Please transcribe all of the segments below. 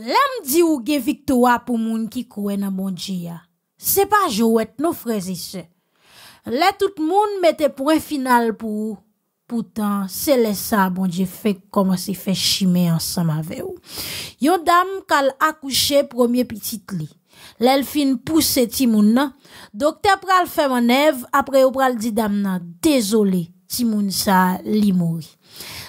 L'homme dit ou une victoire pour moun qui croit nan bon Dieu. C'est pas jouet nos frères et sœurs. Là tout monde mette point final pour pourtant c'est le ça bon Dieu fait comment c'est fait chimer ensemble avec vous. Une dame a accouché premier petite lit. L'elfine pousse ti moun nan. Docteur pral fait manœuvre après ou pral dit dame nan désolé ti moun sa li mouri.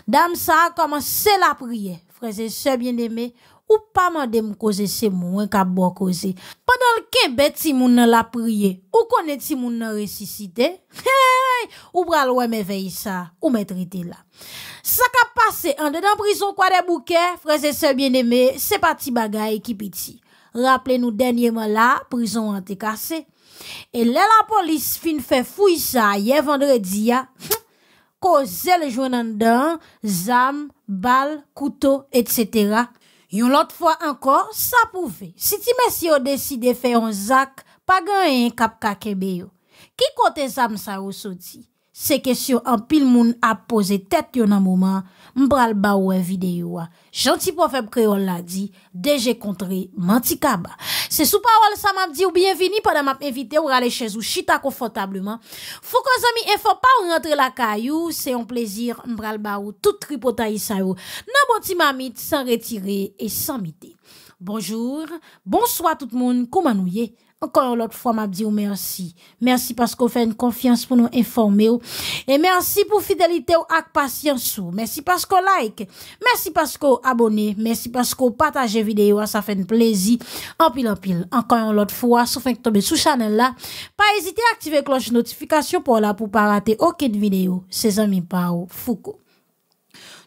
Dame ça commencé la prière frères et sœurs bien-aimés ou pas mandé me causer c'est moi qui bon causer pendant que bête moun nan la prié, ou est ti moun nan ressuscité ou pral m'éveille ça ou maîtrité là ça qu'a passé en dedans prison quoi des bouquets frères et sœurs bien-aimés c'est pas ti bagaille qui petit rappelez-nous dernièrement là prison été cassé e et là la police fin fait fouille ça hier vendredi a cause le joint le dedans zam balle, couteau etc Yon l'autre fois encore, ça pouvait. Si ti messieurs de faire un zac pas gagner un cap cake Qui côté ça me ou sorti? C'est question en pile monde a posé tête yon un moment mbral ba ouwe vidéo, a. Janti la di, deje kontre mantikaba. c'est sous parole, ça m'a dit ou bienvenue pendant map invité, ou aller chez ou chita confortablement. faut que zami et faut pas ou la caillou, c'est un plaisir. mbral ou tout tripotaï sa ou. Nan bon mamit sans retirer et sans miter Bonjour, bonsoir tout moun koumanouye. Encore l'autre fois, m'a dit merci. Merci parce qu'on fait une confiance pour nous informer. Et merci pour fidélité et patience. Merci parce qu'on like. Merci parce qu'on abonnez. Merci parce qu'on partage vidéo. Ça fait un plaisir. En pile, en pile. Encore l'autre fois, sauf que tomber sous channel là. Pas hésiter à activer cloche notification pour là pour pas rater aucune vidéo. C'est amis Pao Foucault.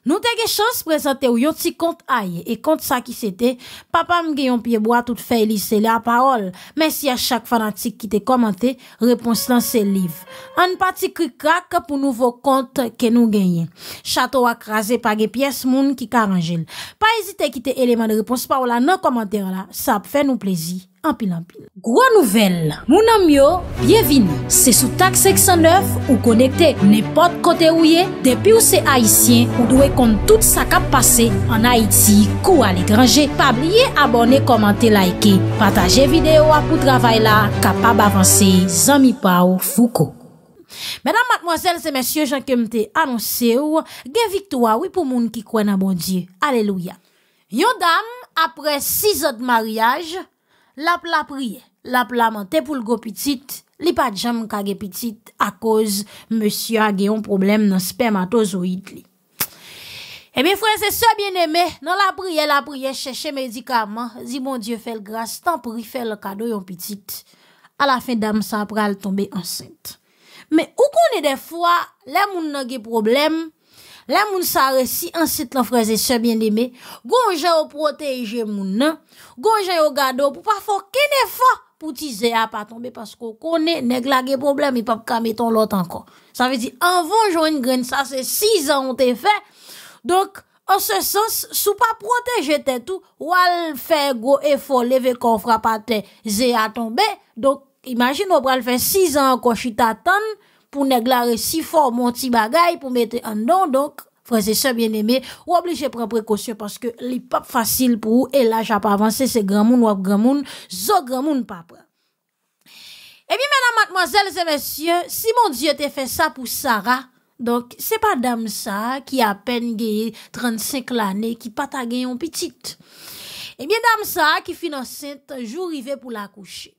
Nous avons chance de présenter un petit compte aïe et compte ça qui c'était. Papa m'a un pied bois tout fait lisser la parole. Merci à chaque fanatique qui t'a commenté. Réponse dans ses livres Un petit cri crack pour nouveau compte que nous gagnons. Château écrasé par des pièces moun qui carangel. Pas hésiter à quitter éléments de réponse par là dans commentaire là. Ça fait nous plaisir. Ampil, ampil. Gro nouvel, moun amyo, bienvin, se sou tak 609 ou konekte nepot kote ouye, depi ou se Haitien, ou dwe kont tout sa kap pase an Haiti, kou al ekranje. Pabliye, abone, komante, laike, pataje videyo apou travay la, kapab avanse, zami pa ou fouko. Mèdam matmozèl, se mèsyè, jankèm te anonsè ou, gen viktoa, wè pou moun ki kwen an bon diye, alelouya. Yon dam, apre 6 ot mariage, la pla prier, la pla pour pour le go petit, li jambes jam à cause monsieur a un problème dans spermatozoïde Et Eh bien, frère, c'est ça, bien-aimé. Dans la prière, la prière, chercher médicaments. dit mon Dieu, fais le grâce. Tant pour y faire le cadeau, yon petit. À la fin d'âme, ça après, tomber enceinte. Mais, où qu'on est des fois, les moun n'a problème, problèmes, les moun sa réussi ensuite l'en est et bien aimé. Gonja au protéger moun nan. Gonja au gado pour pas faire qu'un effort pour tise a pas tomber parce qu'on connaît nèg la gè problème et pas ka ton l'autre encore. Ça veut dire en vont joindre graine ça c'est six ans on t'a fait. Donc en ce sens, sous pas protéger tête tout, ou al faire gros effort lever qu'on frappe pas tête, zé a tombé. Donc imagine on va six faire 6 ans encore chita t'attendre pour négler si fort mon petit bagaille, pour mettre un don. Donc, frères et bien aimé, ou obligé de prendre précaution parce que les pas facile pour vous et là, j'ai pas avancé, c'est grand monde ou grand monde, zo grand monde papa. Eh bien, mesdames, mademoiselles et messieurs, si mon Dieu t'a fait ça pour Sarah, donc, c'est pas dame ça qui a à peine gagné 35 l'année, qui pas ta gagné en petite. Eh bien, dame ça qui finance un jour va pour la coucher.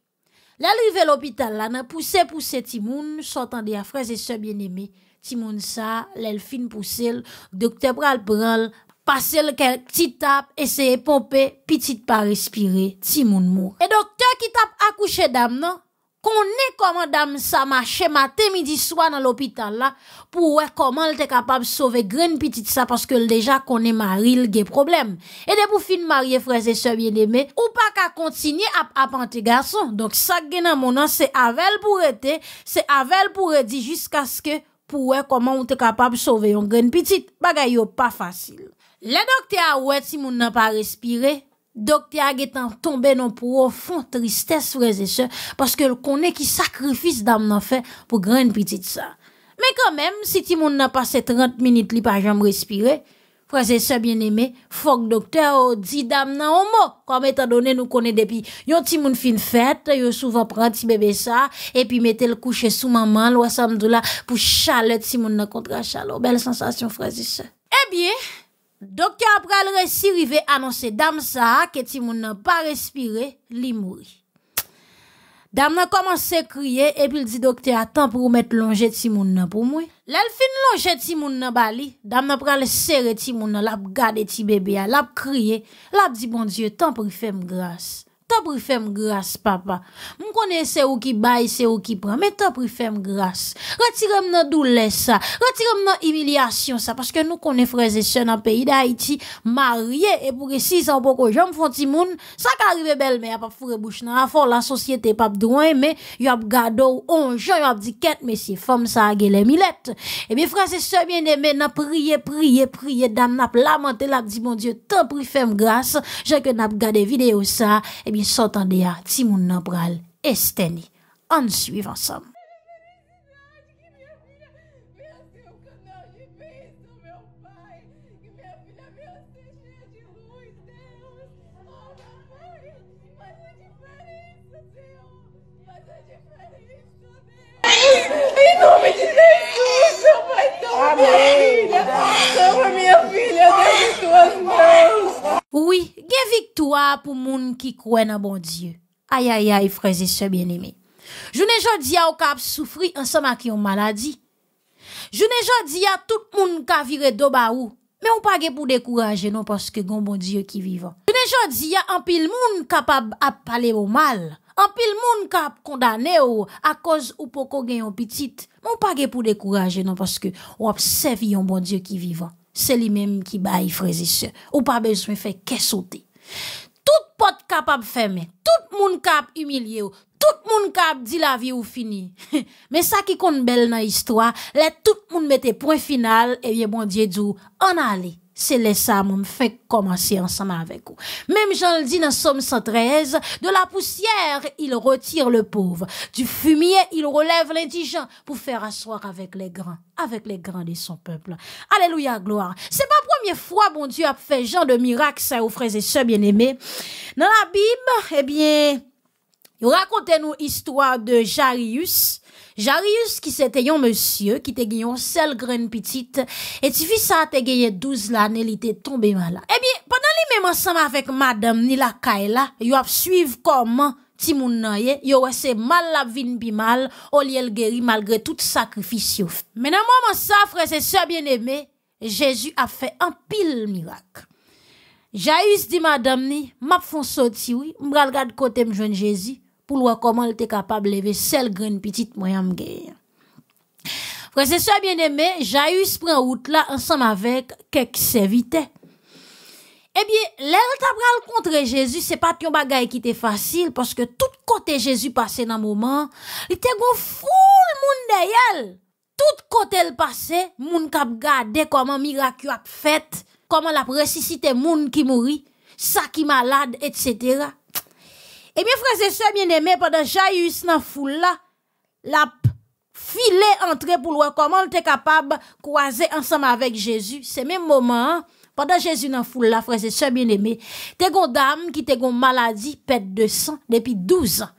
L'arrivée l'hôpital, là, n'a poussé, poussé Timoun, sortant des frères et sœurs bien-aimés. Timoun ça, l'elfine poussé, docteur pral le qu'elle quelques tape tapes, essayer pomper, petite pas respirer, Timoun mou. Et docteur qui tape accouché d'âme, non? konè comment dame ça marchait matin, midi, soir dans l'hôpital là pour voir comment elle était capable de sauver une petite ça parce que déjà qu'on est marié il des problèmes. Et de pour fin marié frères et sœurs bien-aimés, ou pas qu'à continuer à apprendre garçon. Donc ça gagne dans mon c'est avec pour être, c'est avec pour dire jusqu'à ce que pour voir comment on est capable de sauver une grande petite. Bagay yo pas facile. Les docteurs, ouais si mon n'a pas respiré, Docteur est tombé dans profonde tristesse, frère, et parce que le connaît qui sacrifice d'âme n'a fait pour grande petite ça. Mais quand même, si tout monde n'a passé 30 minutes, li pas jamais respirer, frère, et sœurs bien-aimés, faut que docteur dit dame nan mot, comme étant donné nous connaît depuis, yon petit monde fin fête, a souvent prend petit bébé ça, et puis mettez le coucher sous maman, doula pour chaleur, ti monde n'a contre chaleur. Belle sensation, frères et Eh bien, Docteur après le récit, à annoncer dame ça, que ti moun n'a pas respiré, li La Dame a commencé à crier, et puis il dit docteur, attends pour mettre longe ti la dame pour moi. finit longe ti moun bali, dame le pral serré la l'a gardé a gade ti bébé, l'a crier, l'a dit bon Dieu, tant pour faire grâce. te pri fèm grâs, papa. Moun konen se ou ki bay, se ou ki pran, men te pri fèm grâs. Rati rem nan doules sa, rati rem nan imilyasyon sa, paske nou konen franses se nan peyi da iti, marye e pou resi sa ou poko jom fonti moun, sa ka arrive bel, men ya pap fure bouch nan afor la sosyete, pap drouen, men yo ap gado ou onjon, yo ap di ket, men si fòm sa a gelè milèt. E mi franses se mien eme, nan priye, priye, priye, dan nap lamentè lak di mon dieu, te pri fèm grâs, jè ke nap gade videyo sa, e mi Sotadea, Timoun Nabral Esteli, ansuiv ansam Oui, gen victoire pour moun qui croit en bon Dieu. Aïe aïe aïe frères et sœurs bien-aimés. Journée jodi à au cap souffrir ensemble avec une maladie. Je jamais dit à tout moun ka viré do ou. Mais on pas pour décourager non parce que gon bon Dieu qui vivant. jamais dit à un pile moun capable à parler au mal. monde qui moun ka à cause ou a cause ou poko gen yon on pas que pou non pas parce ou ap yon bon Dieu qui vivant. Se li menm ki bayi frezi se. Ou pa besme fe kesote. Tout pot kapab feme. Tout moun kap umilye ou. Tout moun kap di la vi ou fini. Me sa ki kon bel nan istwa. Le tout moun mette pwen final. Evye eh moun dje djou. On ale. c'est les ça me fait commencer ensemble avec vous. Même Jean le dit dans Somme 113, de la poussière, il retire le pauvre. Du fumier, il relève l'indigent pour faire asseoir avec les grands, avec les grands de son peuple. Alléluia, gloire. C'est pas la première fois, bon Dieu a fait genre de miracle, ça, aux frères et sœurs bien-aimés. Dans la Bible, eh bien, racontez-nous l'histoire de Jarius Jarius, qui c'était un monsieur, qui t'a gagné une seule petit, petite, et tu vis ça, t'a gagné 12 l'année, il était tombé malade. Eh bien, pendant les même ensemble avec madame, ni la Kaila, yo a suivi comment, si moun naye, yo mal la vin mal, ou lieu le guérir malgré tout sacrifice dans Maintenant, moment ça, frère, et ça bien aimé, Jésus a fait un pile miracle. Jarius dit madame ni, m'a fon sorti, oui, m'bral gade kote m'jouen Jésus pour voir comment elle était capable de lever seule grande petite moyenne Frère, c'est bien aimé, Jaïus prend route là ensemble avec quelques serviteurs. Eh bien, l'elle t'a contre Jésus, c'est pas ton bagay qui était facile parce que tout côté Jésus passait dans le moment, il était gon le monde derrière. Tout côté le passé, monde cap garder comment miracle a fait, comment la ressuscité monde qui mourit, ça qui malade etc. Eh bien, frères et sœurs bien-aimés, pendant Jaius dans la foule là, la filet entrer pour voir comment il était capable de croiser ensemble avec Jésus. C'est même moments, hein. pendant Jésus dans la foule là, frères et sœurs bien-aimés, t'es gon dame qui t'es gon maladie, pète de sang, depuis 12 ans.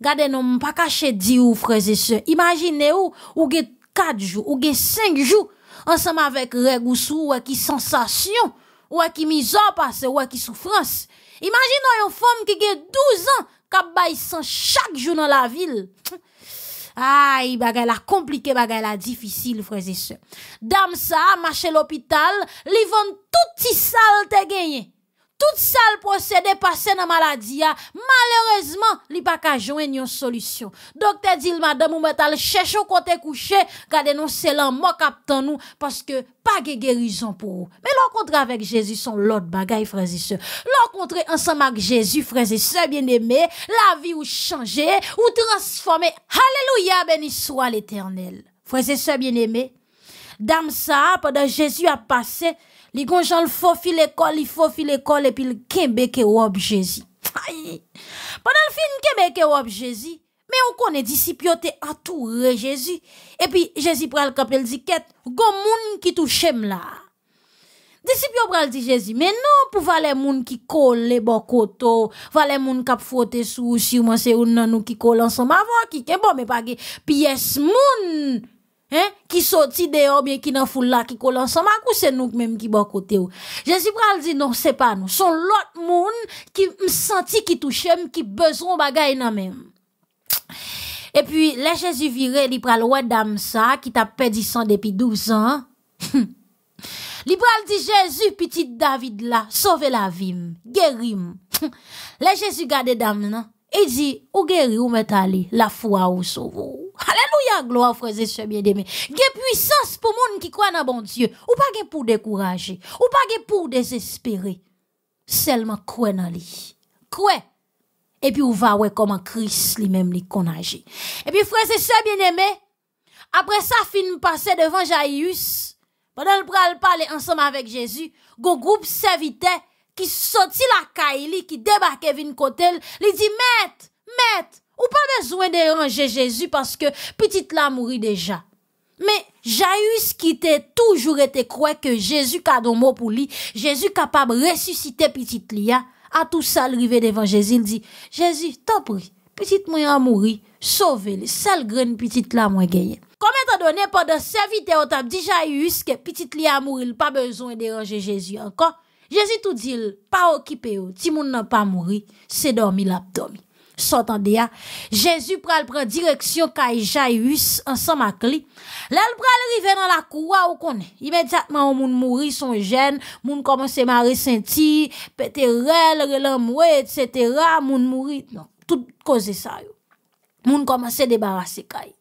Gardez non, pas caché dit ou, frères et sœurs. Imaginez ou, ou gué 4 jours, ou gué 5 jours, ensemble avec Régou, ou sou, qui sensation, ou qui misère, en ou qui souffrance. Imagine une femme qui a 12 ans qui bay sans chaque jour dans la ville. ville. a bagay la compliqué, bagay la frères et sœurs. Dame sa, mache l'hôpital, li tout petit sale, te gagné tout le procédé passé dans maladie hein. malheureusement li pas ka joindre une solution docteur dit madame ou metal cherche au côté couché gardez nous cela mot, nous parce que pas de guérison pour mais l'encontre avec Jésus sont l'autre bagaille frères et sœurs l'encontre ensemble avec Jésus frères et sœurs bien aimé, la vie ou changer ou transformer alléluia béni soit l'Éternel frères et sœurs bien aimé dame ça, pendant Jésus a passé, li gon jan l'fofi l'école, il filer l'école, et puis le kembe ke wop Jésus. Pendant le fin kembe ke wop Jésus, mais on connaît disciples entouré Jésus. Et puis Jésus pral kapel dit ket, gon moun qui touche là. disciple pral di Jésus mais non pou vale moun ki kol le bokoto, valer moun kap fote sou, si ou se ou nan avant ki kol ansom pas ki ke bon me pièce moun Hein? qui sorti dehors, bien qui n'en foule là, qui colle ensemble, c'est nous même qui bon côté ou. Jésus pral dit non, c'est pas nous. Son l'autre monde qui me senti, qui touche, qui besoin bagaille dans même. Et puis, là, Jésus viré, il pral ouais dame ça, qui t'a perdu sang depuis 12 ans. Li pral dit Jésus, petit David là, sauve la vie, guéris. Là, Jésus garde dame, non? Et dit, ou guéri ou métalli, la foi ou sauve. Alléluia, gloire, frères et sœurs bien-aimés. Gain puissance pour monde qui croit dans bon Dieu. Ou pas gain pour décourager. Ou pas gain pour désespérer. Seulement croire dans lui. Croit. Et puis, ou va voir comment Christ lui-même les qu'on Et puis, frères et sœurs bien-aimés, après ça, fin passé devant Jaïus, pendant le pral parler ensemble avec Jésus, go groupe servitait qui sortit la caille, qui débarque vin côté, lui dit, maître, maître, ou pas besoin de ranger Jésus parce que petite la mourit déjà. Mais, Jaius qui était toujours été croit que Jésus a don mot pour lui, Jésus capable de ressusciter petite lia, hein. à tout ça, arrivé devant Jésus, il dit, Jésus, t'en prie, petite là a mouri, sauvez-le, sale graine petite la moi gagné. Comme étant donné, pendant de au t'as dit Jaïus que petite lia a pas besoin de déranger Jésus encore. Jésus tout dit, pas occupé, si moun n'a pas mouru, c'est dormi l'abdomen. S'entendez ya, hein? Jésus pral prend direction kay Jaius ensemble avec lui. Là il pral dans la cour on est. Immédiatement on moun mouri son gène, moun commence ressentir, senti, rel, relamwe, etc. moun mouri. Non, tout cause ça yo. Moun commence débarrasser kay.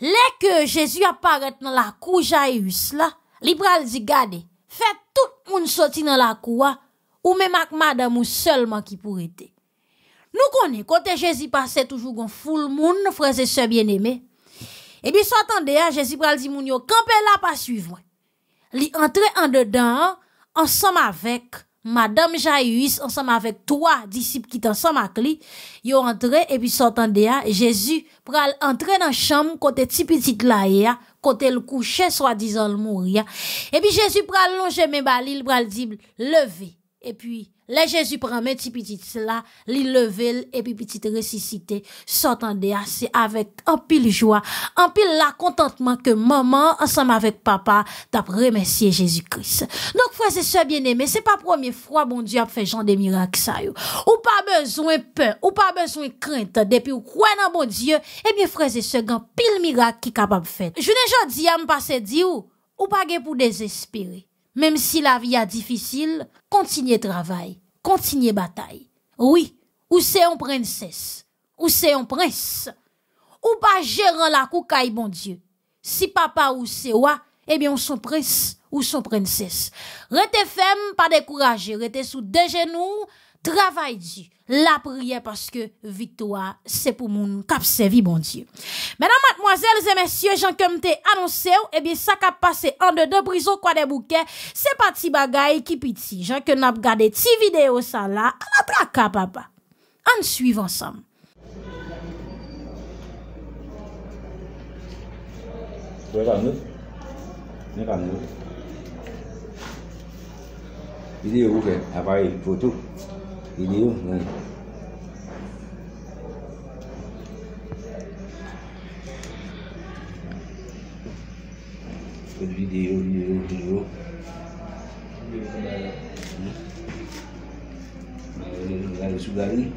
Là que Jésus apparaît dans la cour Jairus là, il pral dit gardez, fait tout le monde sortir dans la cour hein. ou même avec madame ou seulement qui pourrait être. Nous connaissons, côté Jésus passait toujours en full moon, frères et eh bien aimé Et puis s'entendait, hein, Jésus pral dit, moun yo, campé là, pas suivre. Li entre en dedans, ensemble avec madame Jaïus, ensemble avec trois disciples qui t'ensemble avec lui. Yo entre, et puis s'entendait, hein, à Jésus pral entre dans chambre, côté petit petit là, eh, côté le coucher, soi-disant le mourir. Et puis Jésus pral le mes balles, il le dire, levé. Et puis, le Jésus prend mes petits petits là, li levé et puis petit ressuscité, s'entendait assez avec un pile joie, un pile la contentement que maman, ensemble avec papa, t'a remercié Jésus Christ. Donc, frères et sœurs bien-aimés, c'est pas première fois, bon Dieu, a fait genre des miracles, ça, yo. Ou pas besoin peur, ou pas besoin crainte, depuis ou quoi dans bon Dieu, eh bien, frères et sœurs, un pile miracle qui capable fait. Je n'ai jamais dit à me passer dire ou, pas pas pour désespérer. Même si la vie est difficile, continuez travail, continuez bataille. Oui, ou c'est un princesse, ou c'est un prince, ou pas gérant la coucaille bon Dieu. Si papa ou c'est quoi, eh bien, on son prince ou son princesse. Rete femme, pas découragé, rete sous deux genoux, Travay di, la priye, paske vitwa se pou moun kapsevi, bon diyo. Menan matmoazel, zemensye, jan kem te anonse ou, ebyen eh sa kap pase an de de prizo kwa de bouke, se pati bagay ki piti. Jan ke nap gade ti video sa la, an apra ka papa. An suiv ansam. Mwen kan nou? Mwen kan nou? Mwen kan nou? video này video video video lalu sudah ini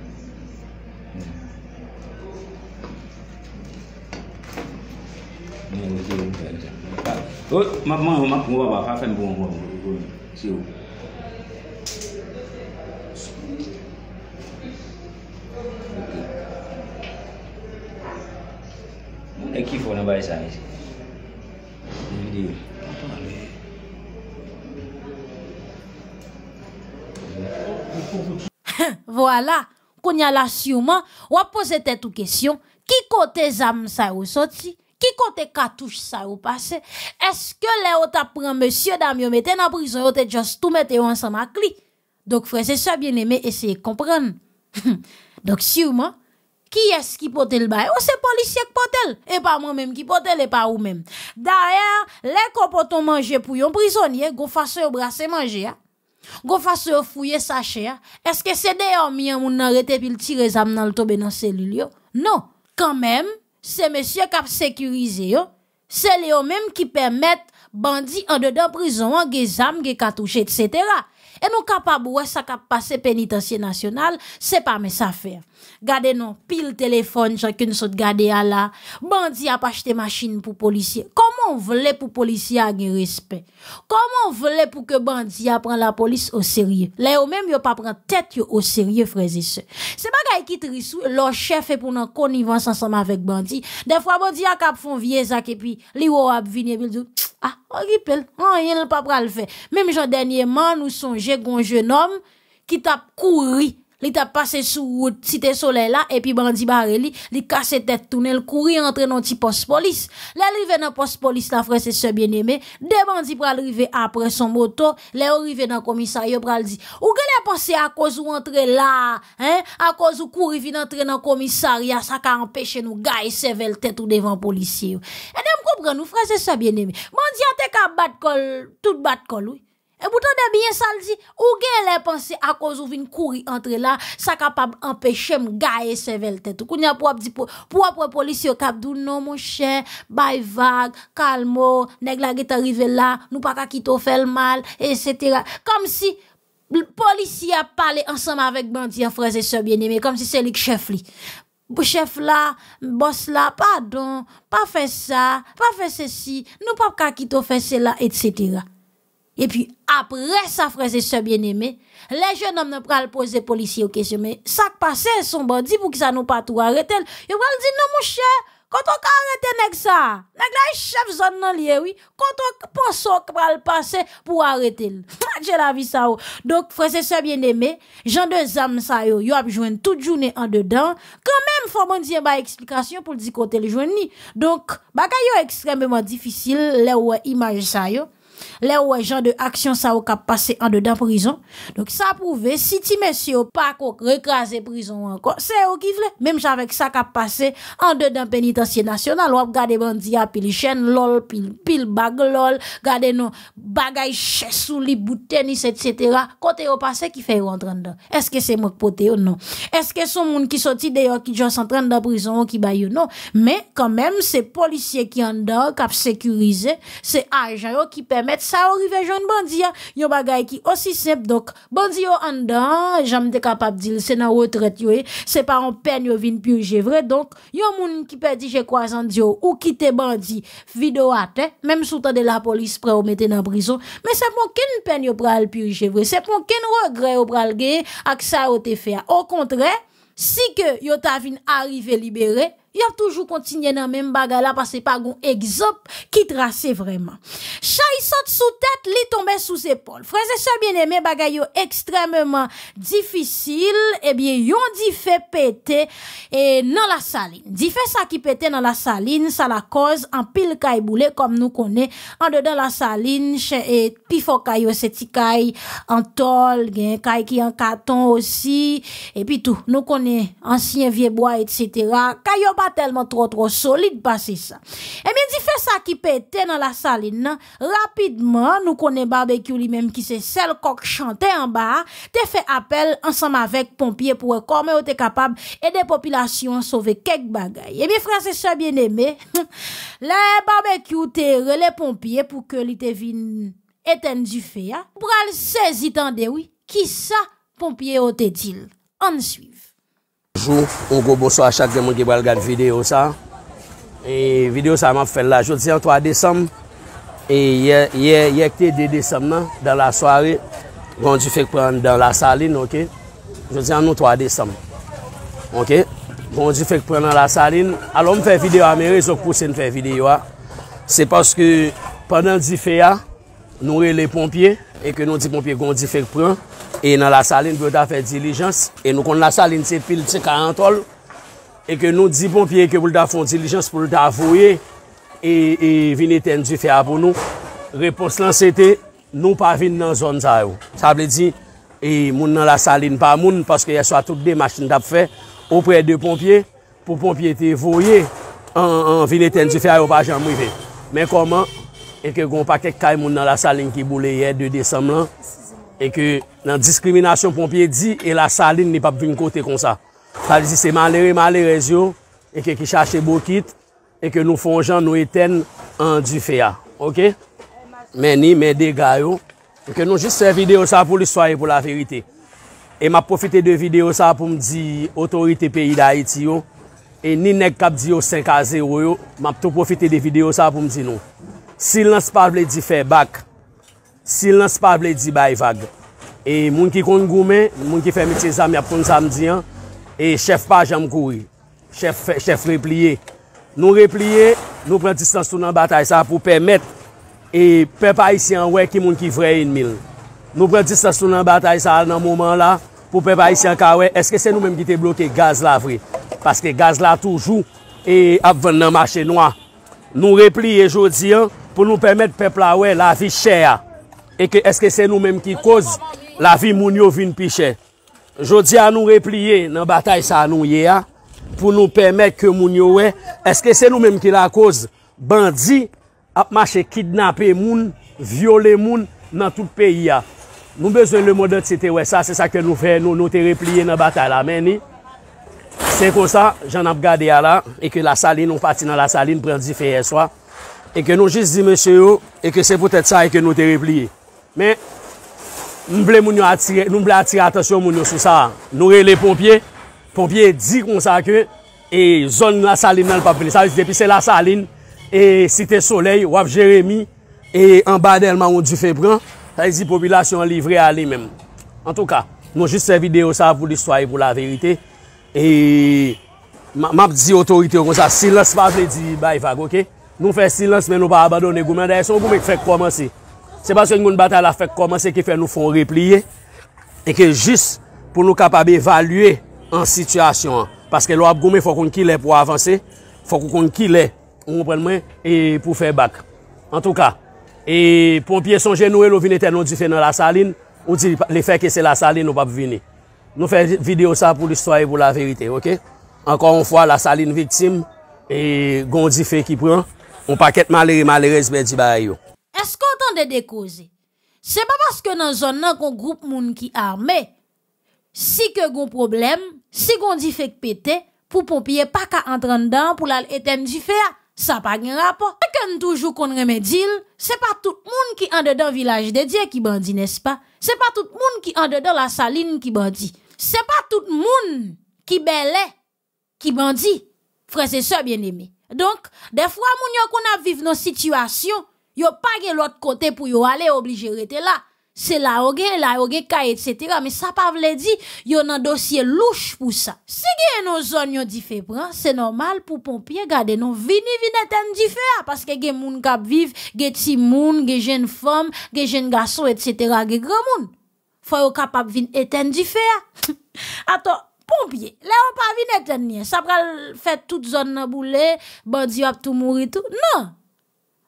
Ôi, mập mờ mập ngua bà phá phần buồn buồn buồn siêu Voilà. Quand y a la sûrement, on va poser tête aux questions. Qui côté Zam ça ou sorti? Qui côté cartouche ça ou passé? Est-ce que les autres apprennent monsieur Damien mettez dans la prison ou t'es juste tout mettre ensemble à clé? Donc, frère, c'est ça bien aimé, essayez de comprendre. Donc, sûrement, qui est-ce qui peut le bail? C'est oh, c'est policier qui pote le? Et pas moi-même qui pote le, et pas ou même. D'ailleurs, les copotons manger pour yon prisonnier, go fasse yon brasser manger, ya. Hein. Go fasse fouiller sa chair. Est-ce que c'est des hommes qui hein, ont arrêté pis le tirer zam dans le tobe nan cellule, Non. Quand même, c'est monsieur qui a sécurisé, yo. C'est les même qui permet bandit en dedans prison, en hein, ge zam, katouche, etc. Et nous capables, ou ça cap passe pénitencier national, c'est pas mes affaires. Gardez non, pile téléphone, chacune saute garder à la. Bandi a pas acheté machine pour policier. Comment voulait pour policier a un respect? Comment voulez pour que bandi a la police au sérieux? Là, eux même, yo pas prend tête au sérieux, frères et sœurs. C'est pas qui leur chef est pour nan connivence ensemble avec bandi. Des fois, bandi a cap font vieux et puis, li ou a vini, dit ah, on ripel, on y pas le fait. Même j'en dernièrement, nous songe un jeune homme qui tape couru Li tap pase sou route site sole la, epi mandi bare li, li kase tet tounel, kouri entre nan ti post polis. Li alrive nan post polis la franse se bieneme, de mandi pralrive apre son moto, li alrive nan komisaryo praldi. Ou ge li apose a kouz ou entre la, eh, a kouz ou kouri vi nan tre nan komisaryo, sa ka anpeche nou gaye sevel tet ou devan polisiyo. E dem koubran nou franse se bieneme, mandi ate ka bat kol, tout bat kol ouy. E boutan de biye saldi, ou gen lè panse akouz ou vin kouri antre la, sa kapab empèche mgae sevel tètou. Koun ya pou ap di pou, pou ap wè polisi yo kapdoun, nou moun chè, bay vag, kalmò, neg la get arrive la, nou pa kakito fèl mal, et sètera. Kom si polisi ya pale ansanm avèk bandi an freze sebyen eme, kom si selik chèf li. Pou chèf la, boss la, padon, pa fè sa, pa fè sèsi, nou pa kakito fè sèla, et sètera. Et puis après ça, frère et sœurs bien aimé les jeunes hommes ne pral poser policier aux questions. Mais ça qui passe, son bandit pour qu'ils ça nous pas tout arrêter. Ils vont dire non, mon cher, quand on arrête nèg ça, nèg la chef zone nan lié, oui, quand on pense qu'on pral passer pour arrêter. J'ai la vie ça. Oh. Donc, frère et sœurs bien aimé gens de zam ça yo, yo a joindre toute journée en dedans. Quand même, faut bon dire ba explication pour le dire côté le Donc, c'est extrêmement difficile, les image ça yo. Là où gens de action ça au cap passé en dedans prison. Donc ça prouve si ti monsieur pas qu'on recraser prison encore, c'est au qui veut Même avec ça cap passe en dedans pénitencier national, ou garder bandi bandia pile chaîne lol pile pile bag lol, garder nos bagaille sous les boutons tennis etc. Côté au passé qui fait rentrer dedans. Est-ce que c'est moi pote ou non? Est-ce que son monde qui sorti d'ailleurs qui sont en dans la prison qui baille non? Mais quand même c'est policiers qui en dedans cap sécurisé, c'est agent qui permet mais ça au jeune bandit des bagay qui aussi simple donc bandit yo en dedans j'aime te capable dire c'est dans retraite yo c'est pas en peine yo vinn purger vrai donc un moun qui perdit j'ai un dio ou quitter bandit vidéo à terre hein? même sous temps de la police prêt ou mettre dans prison mais c'est pour qu'une peine yo pral purger vrai c'est pour qu'un regret yo pral gagner avec ça au te faire au contraire si que yo ta vinn arrivé libéré ils a toujours continué dans même bagarre là parce que pas un exemple qui tracé vraiment. Chaï saute sous tête, li tombe sous épaule. Frère et sœurs bien-aimés, bagaille extrêmement difficile Eh bien yon dit fait péter et eh, dans la saline. Di fait ça qui pété dans la saline, ça la cause en pile caille comme nous connaît en dedans la saline et eh, puis faut caillou c'est en tol, un caille qui en carton aussi et puis tout. Nous connaît ancien vieux bois etc. cetera tellement trop trop solide passer ça. Eh bien, dit fait ça qui pète dans la saline, rapidement, nous connaissons barbecue lui-même qui c'est celle qui chante en bas, t'es fait appel ensemble avec pompiers pour comment t'es capable des populations sauver quelques bagailles. Eh bien, frère, et ça bien aimé. le barbecue t'es les pompiers pour que l'été vienne éteindre du feu, hein. Pour aller saisir, oui, qui ça, pompiers ont-ils? On suit. Anjou, on go boso achat gen moun gebrel gade videyo sa. E videyo sa man pou fèd la. Je diyan 3 Desem. E yekte 2 Desem nan, dan la soare, gondi fèk pran dan la salin, ok? Je diyan nou 3 Desem. Ok? Gondi fèk pran dan la salin. Alon fè videyo amere, zok pou sè n fè videyo a. Se paske, pwennan di fè ya, nou re le pompye, e ke nou di pompye gondi fèk pran, E nan la salin pou da fè dilijans, e nou kon nan la salin se pil tse ka antol, e ke nou di bon pompye ke pou da fè dilijans pou da voye, e, e vine ten du fè a pou nou. Repos lan se te, nou pa vin nan zon zayou. Sa ble di, e moun nan la salin pa moun, paske ya swa tout de masjn tap fè, ou pre de bon pompye, pou bon pompye te voye, an vine ten du fè a ou pa jan mouive. Men koman, e ke goun pa kek kay moun nan la salin ki boule ye 2 Desem lan, E ke nan diskriminasyon pompier di, e la salin ni pap vyn kote kon sa. Sa li si se malere, malere zyo, e ke ki chache bokit, e ke nou fonjan nou eten an du feya. Ok? Meni, meni de garo, e ke nou jist se videyo sa pou l'histoire pou la verite. E map profite de videyo sa pou mdi otorite peyi da iti yo, e ni neg kap di yo 5 a 0 yo, map tou profite de videyo sa pou mdi nou. Si lans pavle di fe bak, Sil nan se pa vle di bay vag. E moun ki kont goumen, moun ki fèmite zami ap kon samdi an, e chef pa jam kouri. Chef repliye. Nou repliye, nou pren distans tout nan batay sa pou pèmèt e pè pa isi an wè ki moun ki vre in mil. Nou pren distans tout nan batay sa nan mouman la, pou pè pa isi an ka wè, eske se nou menm ki te bloke gaz la vre. Paske gaz la toujou, e ap ven nan mache noa. Nou repliye jodi an, pou nou pèmèt pepla wè la vi chè ya. Eke eske se nou menm ki koz la vi moun yo vin piche. Jodi an nou repliye nan batay sa an nou ye a. Pou nou pemet ke moun yo we. Eske se nou menm ki la koz bandi ap mache kidnapé moun, viole moun nan tout peyi a. Nou bezon le mou de ti te we sa. Se sa ke nou te repliye nan batay la meni. Se kon sa, jan ap gade ya la. Eke la saline, nou pati nan la saline prendi feye swa. Eke nou jis di monsi yo. Eke se pote sa eke nou te repliye. Men, nou mble moun yo atire, nou mble atire atasyon moun yo sou sa. Nou re le pompye, pompye di konsakre, e zon la salin nan l papye. Sa, jepi se la salin, e site soley, wap Jeremy, e an badel man wou di febran, sa, jipopilasyon livre a li men. An tou ka, nou jist se video sa, voul istoye pou la verite. E, map di otorite kon sa, silans pa vle di bayfak, ok? Nou fe silans men nou pa abadone goumen dey, son goumen ki fe koman si. Se baske yon moun bata la fek koman se ke fe nou fon repliye, e ke jis pou nou kapab evalue an situasyon an. Paske lò ap gome fokoun ki le pou avanse, fokoun ki le, ou moun pren mwen, e pou fe bak. En tou ka, e pompye sonje nou e lou vine ten nou di fe nan la saline, ou di le fe ke se la saline ou pa pou vine. Nou fe video sa pou l'histoire pou la verite, ok? Ankon ou fwa la saline viktime, e gondi fe ki pran, ou paket malere malere zbe di bayo. Est-ce qu'on de décauser Ce C'est pas parce que dans zone là qu'on groupe moun qui armé si que un problème, si dit que fait pété pour pompier pas qu'à entrer dedans pour la éteindre du fer, ça pas un rapport. Mais toujours qu'on remédie, c'est pas tout le monde qui en dedans village de Dieu qui bandit, n'est-ce pas C'est pas tout le monde qui en dedans la saline qui bandit. C'est pas tout le monde qui belle qui bandit. Frères et sœurs bien-aimés. Donc, des fois, moun yon qu'on a vivre nos situations, yo pas de l'autre côté pour yo aller obligé rester là c'est là ok là et cetera mais ça pas veut dire yo un dossier louche pour ça si gen nos zone yo di prend c'est normal pour pompiers garder non vini vini tan di parce que gen moun k'ap viv gen ti moun gen jeune femme gen jeune garçon et cetera gen grand moun faut yo capable vin éteindre di attends pompier là on pas vin éteindre ça pral faire toute zone nan bon bandi a tout mourir tout non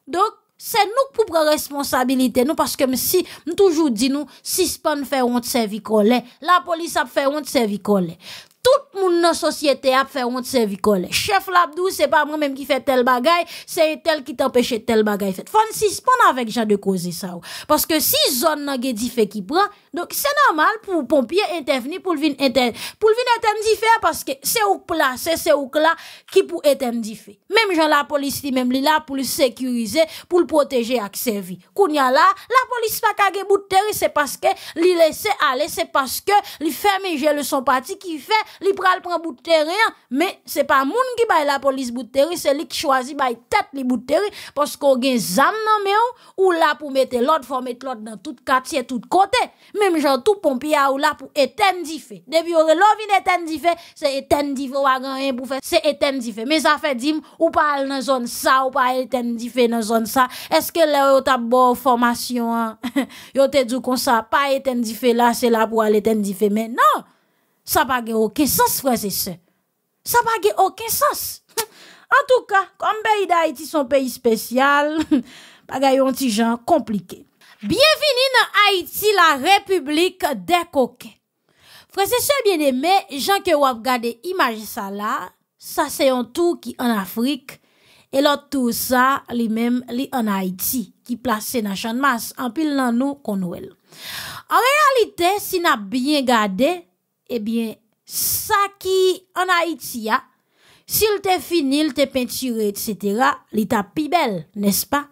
donc c'est nous pour prendre responsabilité, nous, parce que si, nous toujours dit nous, si fait honte, c'est la police a fait honte, c'est tout le monde dans la société a fait honte servicole. Chef Labdou, c'est pas moi-même qui fait tel bagaille, c'est tel qui t'empêche tel bagaille. fait. Faut suspendre avec gens de cause ça. Parce que si zone n'a pas dit fait qui prend, donc c'est normal pour pompiers intervenir pour le pour parce que c'est au place, c'est au là qui pour interdit fait. Même gens la police lui même là pour le sécuriser, pour le protéger avec ses vies. Qu'on y a là, la police pas kage bout terre, c'est parce que lui laisser aller, c'est parce que lui ferme j'ai le son parti qui fait li pral pran bout de terrain, mais c'est pas moun qui bail la police bout de terrain, c'est lui qui choisit bail tête li bout de terrain parce qu'on gen zam nan mais ou là pour mettre l'autre, faut mettre l'autre dans tout quartier, tout côté. Même genre tout pompier ou là pour éteindre di fait. Depuis ou vin éteindre di c'est éteindre di fait ou rien pour faire, c'est éteindre di Mais ça fait dim ou pas dans zone ça ou pas éteindre di fait dans zone ça. Est-ce que là ou une bon formation hein? yo te dit comme ça pas éteindre di là, c'est là pour aller éteindre di mais non ça n'a pas aucun sens, frères et ça. Ça n'a pas aucun sens. En tout cas, comme pays d'Haïti son pays spécial, bagay un petit genre compliqué. Bienvenue dans Haïti, la République des coquins. Frères et sœurs bien aimé gens que vous regardez image ça là, ça c'est un tout qui en Afrique et l'autre tout ça lui-même lui en Haïti qui placé dans champ masse en pile dans nous qu'on En réalité, si n'a bien gardé, eh bien, ça qui en Haïti, a, hein, sil te il te peinturé, etc., plus ta n'est-ce pas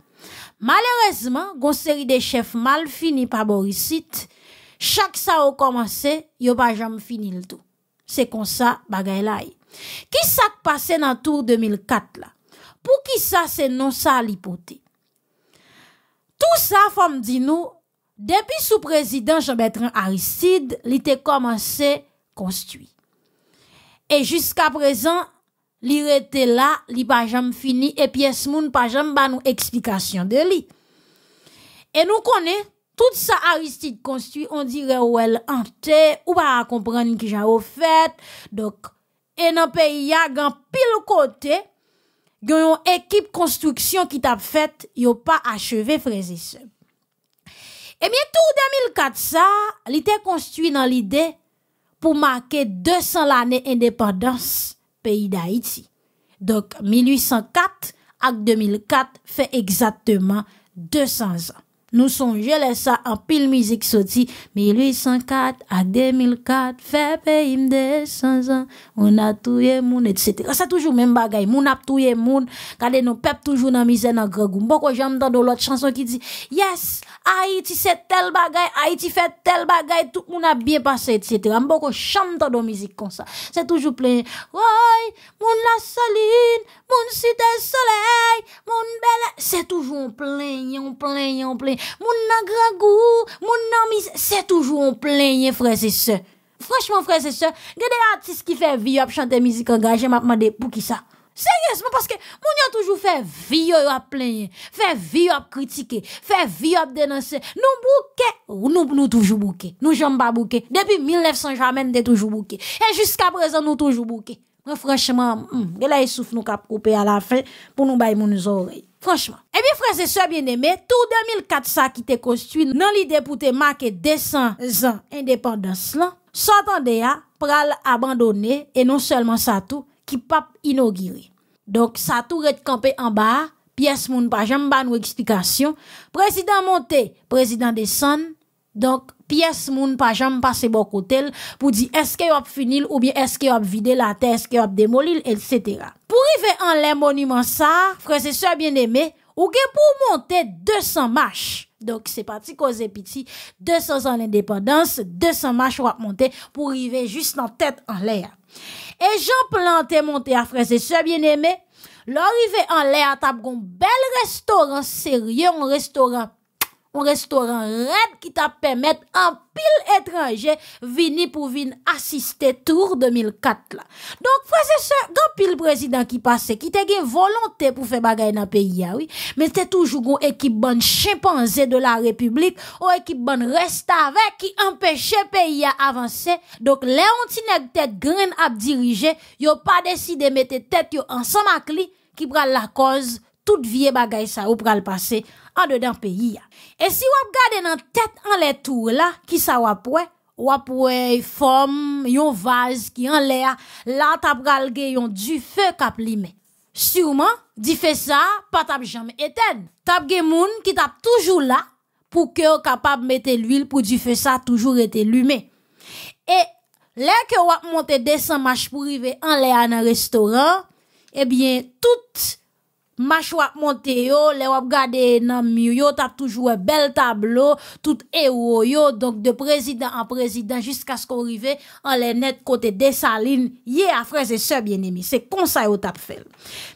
Malheureusement, gon série de chefs mal finis par borisit, chak sa ou komanse, yo jamais fini le tout. C'est comme ça. bagaille la qui s'est passé dans le tour 2004 là Pour qui ça, c'est non ça, l'hypothèse. Tout ça, forme dit, nous, depuis sous président Jean-Bertrand Aristide, a commencé construit. Et jusqu'à présent, il était là, il pas jamais fini et pièce n'a pas jamais nous explication de lui. Et nous connaissons, tout ça Aristide construit, on dirait ou elle hanté ou pas à comprendre que j'ai fait. Donc et dans pays y a pile côté une équipe construction qui t'a fait, n'a pas achevé, frères eh bien tout 2004 ça, il était dans l'idée pour pour 200 l'année indépendance pays d'Haïti. Donc 1804 à 2004 fait exactement 200 ans. Nous songeons là ça, en pile musique sortie 1804 à 2004 fait payer me 100 ans on a touye moun etc. C'est toujours même même bagay Moun a touye moun Kade peps pep toujours dans misère en gregoum beaucoup beaucoup j'aime dans lot chanson qui dit Yes, Haïti, c'est tel bagaille, Haïti fait tel bagaille, Tout moun a bien passé, etc. beaucoup Mboko dans dans do comme ça c'est toujours plein toujours plein. moun la saline Moun site soleil Moun belle C'est toujours plein, plein, plein. yon plein mon nan mon moun c'est toujours en plein frère et ça Franchement frère et a des artistes qui fait vie chanter musique engagée, m'a demandé pour qui ça Sérieusement, parce que moun yon toujours fait vie à plein fait vie à critiquer, fait vie à dénoncer. Nous bouquet, nous, nous toujours bouquet, nous jambes pas bouquet. Depuis 1900, jamais nous toujours bouquet. Et jusqu'à présent, nous toujours bouquet. Franchement, hmm, là, il souffle nous cap couper à la fin pour nous bailler nos oreilles. Franchement. Eh bien, frère, et ça, bien aimés Tout 2004 ça qui te construit. Dans l'idée pour te marquer 200 ans indépendance là sotan hein, ans pral abandonné. Et non seulement ça, tout. qui pape inauguré. Donc ça tout reste en bas. Pièce, pièce moun pas jam ban nous Président Président président président donc. Donc pièce moun pa jam passe bon côté pour dire est-ce que un finil ou bien est-ce que a vidé, la terre, est-ce que un etc. Pour arriver en l'air monument ça, frères et sœurs bien aimé ou bien pour monter 200 marches. Donc, c'est parti cause petit, 200 ans l'indépendance, 200 marches monter pour arriver juste en tête en l'air. Et Jean Planté monté à frères et sœurs bien-aimés, l'arrivée en l'air, à gon bel restaurant sérieux, un restaurant un restaurant red qui t'a permettre en pile étranger vini pour venir assister tour 2004 là. Donc frère ce grand pile président qui passait qui t'a eu volonté pour faire bagaille dans pays ah oui, mais c'est toujours une équipe bonne chimpanzé de la République ou équipe bonne reste avec qui empêchait pays à avancer. Donc les nèg tête graine à diriger, yo pas décidé mettre tête yo ensemble avec qui prend la cause toute vie bagay ça ou le passé dans le pays et si vous regardez dans la tête en l'air tout là qui ça Vous ou une forme, une vase qui en l'air, là, t'as pral yon du feu est limé. Sûrement, dit fait ça, pas t'as jamais Vous avez des gens qui sont toujours là, pour que capables capable mettre l'huile pour du feu ça toujours été allumé. Et, là, que ou ap monte 200 marches pour arriver en l'air dans un restaurant, eh bien, tout, macho wap monte yo, le wap gade nan mi yo, tap toujours un e bel tableau, tout ewo yo, donc de en président jusqu'à ce qu'on arrive, en les net côté kote desaline, et a et se c'est se ça yo tap mais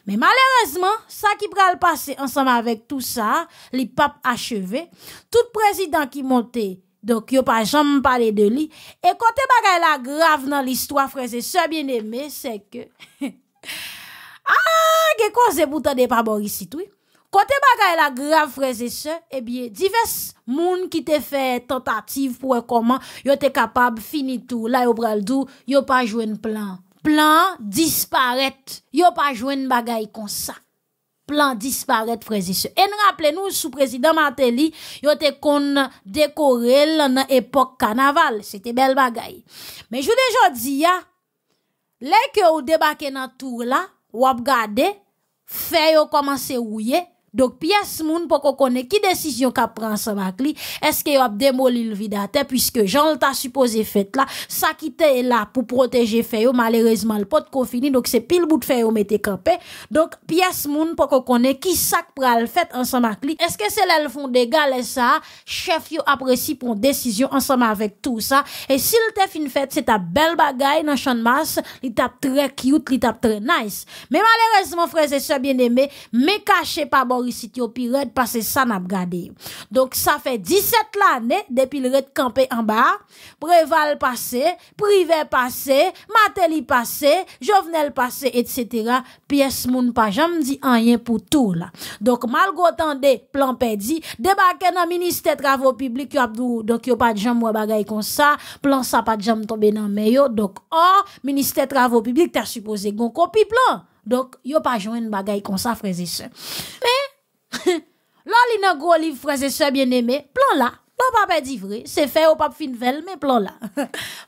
Mais malheureusement, ça qui pral passer ensemble avec tout ça, les pap achevé. tout président qui monte, donc yo pa jamais de li. et côté bagay la grave dans l'histoire, et sœurs bien aimés c'est que... Aaaa, ah, ge kon ze boutan de pa bor isi tou. Kote bagay la grav freze se, ebye, divers moun ki te fe tentative pou e koman, yo te kapab finitou, la yo bral dou, yo pa jwen plan. Plan disparate. Yo pa jwen bagay kon sa. Plan disparate freze se. En rappele nou sou prezident Mateli, yo te kon dekorel nan epok kanaval. Se te bel bagay. Men jwou dejo di ya, le ke ou debake nan tour la, ou ap gade, fè yo ouye, donc, pièce moun pour qu'on connaît qui décision qu'a pris ensemble avec lui. Est-ce qu'il a démoli le vide à terre puisque Jean t'a supposé fait là. Ça quitter est là pour protéger Feyo, malheureusement, le pot fini. Donc, c'est pile bout de mais t'es campé. Donc, pièce moun pour qu'on connaît qui sac pral le fait ensemble avec lui. Est-ce que c'est là le fond des gars, et ça? Chef, yo apprécie pour une décision ensemble avec tout ça. Et s'il t'a fait une fête, c'est ta belle bagaille dans champ de masse. Il tape très cute, il tape très nice. Mais malheureusement, frère et bien aimé mais caché pas bon risit yo pi red pase san ap gade. Donk sa fe 17 lane depil red kampe anba, preval pase, prive pase, mateli pase, jovenel pase, et cetera, pi es moun pa jam di anyen pou tou la. Donk malgo tande plan pe di, debake nan Ministè Travo Public yo apdou, donk yo pa jam wè bagay kon sa, plan sa pa jam tobe nan meyo, donk or Ministè Travo Public ta supose gon kopi plan, donk yo pa jwen bagay kon sa frezi se. Men Là, il gros livre, frères et sœurs bien aimé Plan là, Plon papè di vre, se fè ou pap fin vel, mè plon la.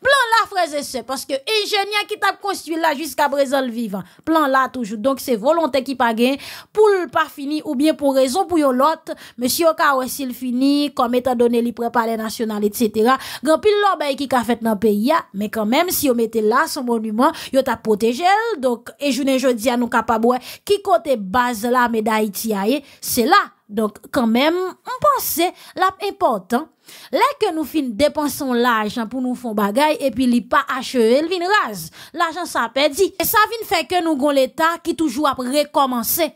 Plon la freze se, paske enjenya ki tap konstuit la jiska brezol vivan. Plon la toujou, donk se volontè ki pa gen, pou l'par fini ou bien pou rezon pou yon lot, mè ah. si yon ka wè sil fini, kon mè tan donè li prepare nasyonal et sètera, gen pil lò mè yi ki ka fèt nan peyi ya, mè kan mèm si yon mète la son monument, yon tap potejèl, donk e jounen joun diyan nou ka pa bouè, ki kote baz la mè da iti aye, se la. Donc, quand même, on pensait l'important. Là que nous fin dépensons l'argent pour nous faire choses et puis li pas achevé, il vin rase. L'argent ça Et ça vient fait que nous avons l'État qui toujours a recommencer.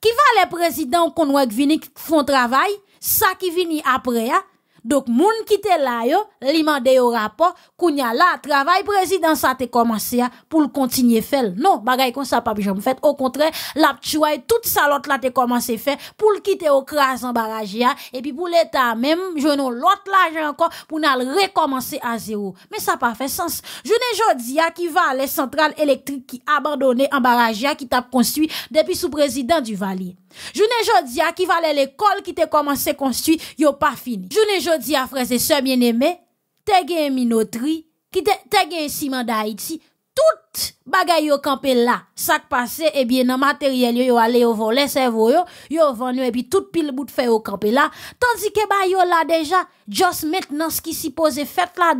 Qui va les présidents qu'on nous vini font travail, ça qui vient après, hein? Dok moun kite la yo, li mande yo rapor, kounya la, travay prezidans a te komanse ya pou l kontinye fel. Non, bagay kon sa pa bijan mou fet, au kontre, lap tchouay, tout sa lot la te komanse fe, pou l kite yo kras en baraj ya, epi pou l eta men, jounon lot la jen ankon pou nal re komanse a zero. Men sa pa fe sens, jounen jodi ya ki va le sentral elektrik ki abandone en baraj ya ki tap konstwi depi sou prezidans du vali. Journée jodi à qui valait l'école qui te commencé construit, a pas fini. Journée Jodia, à frères et sœurs bien-aimés, Te un minotri, qui t'es un ciment d'Haïti, tout bagay yo kampe la, sak passé eh bien, nan matériel yo yo allé au vole servo yo, yo vendu Et eh puis tout pile bout fe yo kampe la, tandis que ba yo la déjà just ce qui s'y pose fet la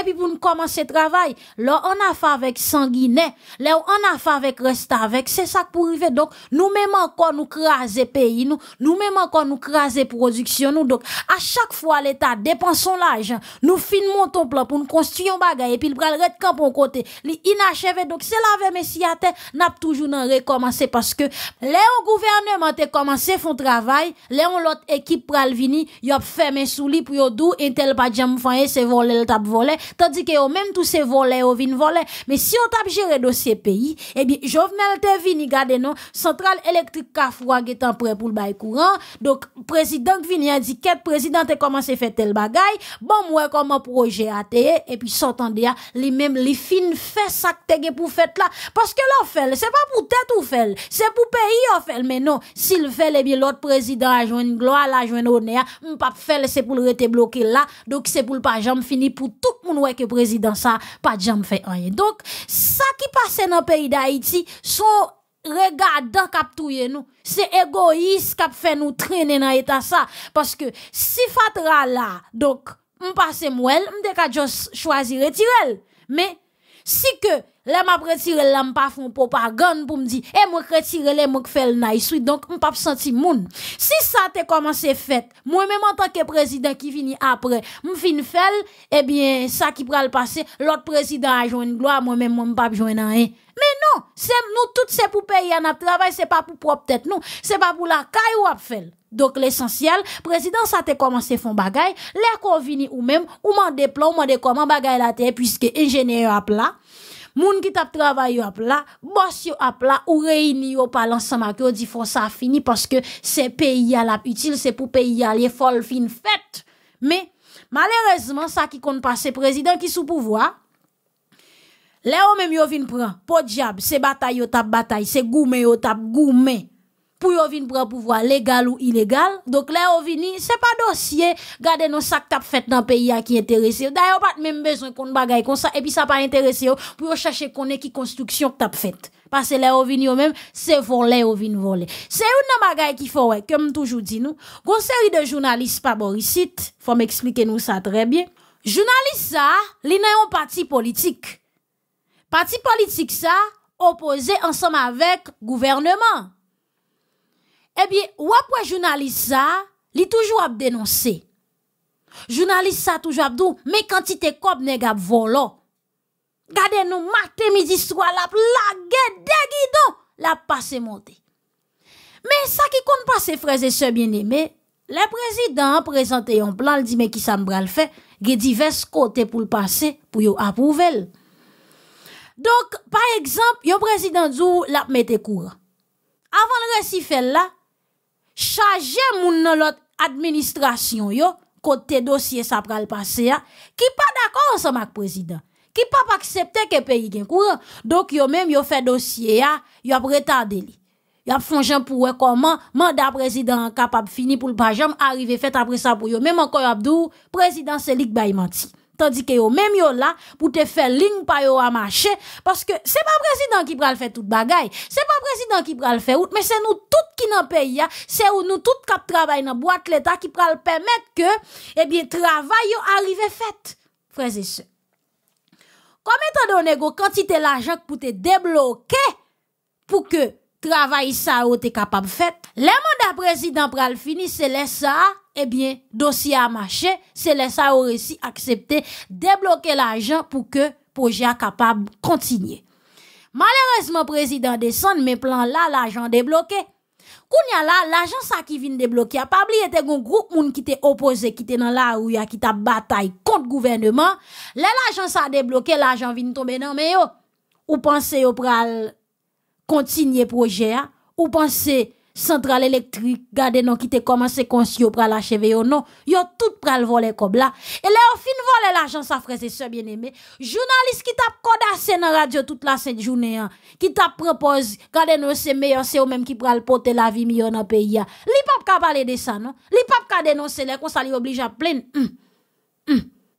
eh pour nous commencer travail là on a fait avec sanguiné là on a fait avec resta avec se pour arriver, donc, nous nous encore nous nous pays, pays nous nous encore nous Nous production, production Donc à chaque fois L'État dépense son l'argent Nous finissons ton plan pour nous un bagay, le il Le red camp kote, li inacheve Donc se lave mesi ate, nap toujou nan rekomase, paske le ou gouvernement te komase foun travay, le ou lot ekip pral vini, yop feme souli pou yo dou, entel pa djam fanyen se vole, l tap vole, tandike yo menm tou se vole, yo vin vole, me si yo tap jere dosye peyi, ebi eh jovnel te vini gade nou, sentral elektrik ka fwa getan pre pou l bay kouran, dok prezident vini a di, ket prezident te komase fete l bagay, bon mwen koman proje ate, e pi sotan de ya, li menm li fin fes ak tege pou fwak, là parce que fait, c'est pas pour tête ou fait c'est pour pays hein, fait mais non s'il fait les eh bien l'autre président a une gloire la une honneur on pas faire c'est pour rester bloqué là donc c'est pour pas jamais fini pour tout monde ouais que président ça pas jamais fait rien donc ça qui passe dans le pays d'Haïti sont regardant captouyer nous c'est égoïste qui fait nous traîner dans état ça parce que si fatra là donc on passe moi choisi choisir retirer mais si que Là, m'a retiré là, pas font propagande pour me dire, et eh, moi retiré les moi fait le Donc, suite. Donc, pas senti moun. Si ça te commencé fait, moi-même en tant que président qui finit après, m'fin fait, eh bien, ça qui le passer, l'autre président a joué une gloire, moi-même, moi pas joindre rien. Mais non, c'est nous toutes c'est pour payer à travail, c'est pas pour propre tête nous, c'est pas pour la caille ou a Donc l'essentiel, président ça te commencé font bagay, les qu'on ou même ou m'en plan, ou mande comment bagay la terre puisque ingénieur a plat Moun ki tap travail yo ap là, boss yo ap là ou réuni yo l'ensemble ensemble yo dit faut ça fini parce que c'est pays à la utile, c'est pour pays à les folle fin fête. Mais malheureusement ça qui compte pas, le président qui sous pouvoir Léo même yo vin pran, po diable, c'est bataille yo tap bataille, c'est goumé yo tap goumé pour yon vin prendre pouvoir légal ou illégal. Donc là, yon vini, c'est pas dossier, gardez nos sacs tap fait dans le pays qui intéressé. D'ailleurs, pas même besoin qu'on bagaille comme ça, et puis ça pas intéressé. pour yon chercher qu'on est qui construction tap fait. Parce que là, yon vini yon même, c'est voler yon vin voler. C'est une bagaille qui faut, ouais, comme toujours dit nous. Conseil série de journalistes pas boricite, faut m'expliquer nous ça très bien. Journaliste ça, li parti politique. Parti politique ça, opposé ensemble avec gouvernement. Eh bien, ou après journaliste ça, lit toujours à dénoncer. Journaliste ça toujours à dou, mais quand il te cob nèg a Gardez nous matin midi soir la blague de guidon, la passe monter. Mais ça qui compte c'est frères et sœurs bien-aimés, le président présenté un plan, il dit mais qui ça me bra le fait, il divers côtés pour le passer pour yo approuver. Donc par exemple, le président dit la mette courant. Avant le récit là, chaje moun nan lot administrasyon yo, kote dosye sa pral pase ya, ki pa dakon sa mak prezident, ki pa pa aksepte ke peyi gen kouran, dok yo men yo fe dosye ya, yo ap retade li, yo ap fonjen pou wekoman, manda prezident an kapap fini pou l bajam, arive fet apre sa pou yo, men man kon yo abdou, prezident selik bayi manti. tandi ke yo mèm yo la pou te fè ling pa yo amache, paske se pa prezidant ki pral fè tout bagay, se pa prezidant ki pral fè out, mè se nou tout ki nan peyi ya, se ou nou tout kap trabay nan boite l'Etat ki pral pèmèd ke, ebyen eh trabay yo arrive fèt. Frèze se. Kome tan donè go kantite la jok pou te deblokè, pou ke trabay sa ou te kapab fèt. Le manda prezidant pral fini se lè sa a, Ebyen, eh dosi a mache, se lesa ou resi aksepte debloke l'ajan pou ke proje a kapab kontinye. Malerezman, prezident desan, men plan la l'ajan debloke. Koun ya la, l'ajan sa ki vin debloke a pabli ete goun grouk moun ki te opose, ki te nan la ou ya ki ta batay kont gouvennman. Le l'ajan sa debloke, l'ajan vin tombe nan meyo. Ou panse yo pral kontinye proje a, ou panse... centrale électrique gade non qui te komanse se yo pral acheve ou non, yo tout pral vole comme là. Et le au fin vole l'agence sa freze se bien journaliste qui qui tap dans la radio toute la set journée hein, qui qui tap propose, gade non se meyo se même qui ki pral pote la vie miyo nan pays ya. Hein. Li pap ka parler de ça non, li pap ka dénoncer, le kon ça à oblige à plein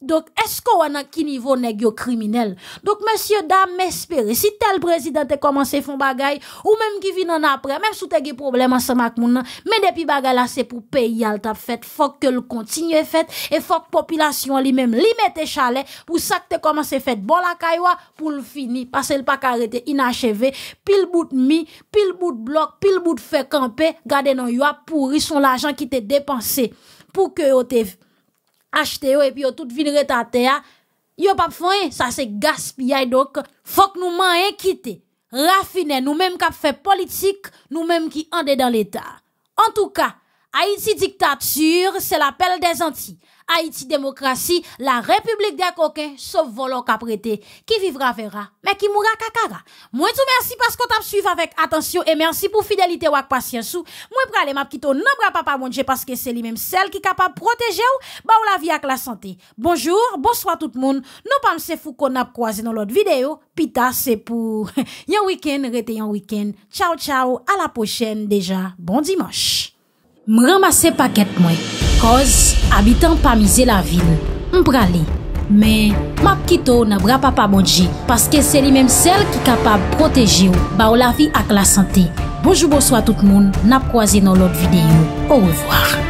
donc, est-ce qu'on a qui niveau nest criminel? Donc, monsieur, dame, espérez, si tel président a commencé à faire ou même qui vient en après, même si as des problèmes ensemble avec moun, mais depuis bagay là, c'est pour payer à fait, faut que le continue fait, et faut que population lui-même lui mette chalet, pour ça que t'as commencé à bon la caillou, pour le finir, parce que le pas était inachevé, pile bout de mi, pile bout de bloc, pile bout de fait camper, gardez non, a pourri son l'argent qui t'est dépensé, pour que t'es, achete yo, puis toute tout vin retate ya, yo ça c'est ça se gaspillay dok, fok nous man yon nous rafine nous même kap mêmes politique, nous qui qui en dans l'État. En tout cas, Haïti dictature, c'est l'appel des Antilles. Haïti démocratie, la République des coquins, sauf volant caprété, qui vivra verra, mais qui mourra kakara. Moi tout merci parce qu'on t'a suivi avec attention et merci pour fidélité ou patience. Moi pralé m'a quitté bra papa manger parce que c'est lui-même celle qui capable protéger ou ba ou la vie avec la santé. Bonjour, bonsoir tout le monde. Nous pas se fou qu'on a croisé dans l'autre vidéo. Pita c'est pour un week-end, rete un week-end. Ciao ciao, à la prochaine déjà. Bon dimanche. M ramase paket mwen. Koz, abitan pa mize la vil. M prale. Men, map kito na bra pa pa modje. Paske se li menm sel ki kapab proteje ou. Ba ou la vi ak la sante. Bojou bojou a tout moun. Nap kwa zi nan lot videyo. Ou revoar.